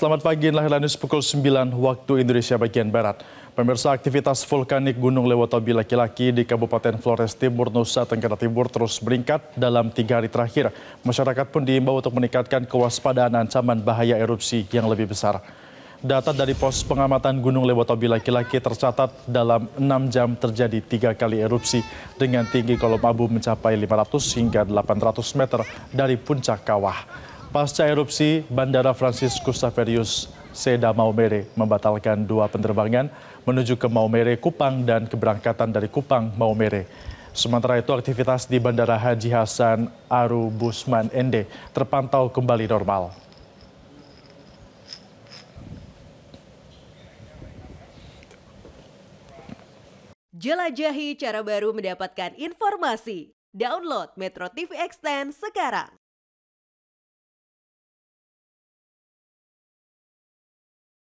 Selamat pagi, inilah News pukul 9 waktu Indonesia bagian Barat. Pemirsa aktivitas vulkanik Gunung Lewotobi Laki-Laki di Kabupaten Flores Timur, Nusa Tenggara Timur terus meningkat dalam tiga hari terakhir. Masyarakat pun diimbau untuk meningkatkan kewaspadaan ancaman bahaya erupsi yang lebih besar. Data dari pos pengamatan Gunung Lewotobi Laki-Laki tercatat dalam 6 jam terjadi tiga kali erupsi dengan tinggi kolom abu mencapai 500 hingga 800 meter dari puncak kawah. Pasca erupsi, Bandara Francisco Saverius Seda Maumere membatalkan dua penerbangan menuju ke Maumere Kupang dan keberangkatan dari Kupang Maumere. Sementara itu aktivitas di Bandara Haji Hasan Aru Busman Ende terpantau kembali normal. Jelajahi cara baru mendapatkan informasi. Download Metro TV Extend sekarang.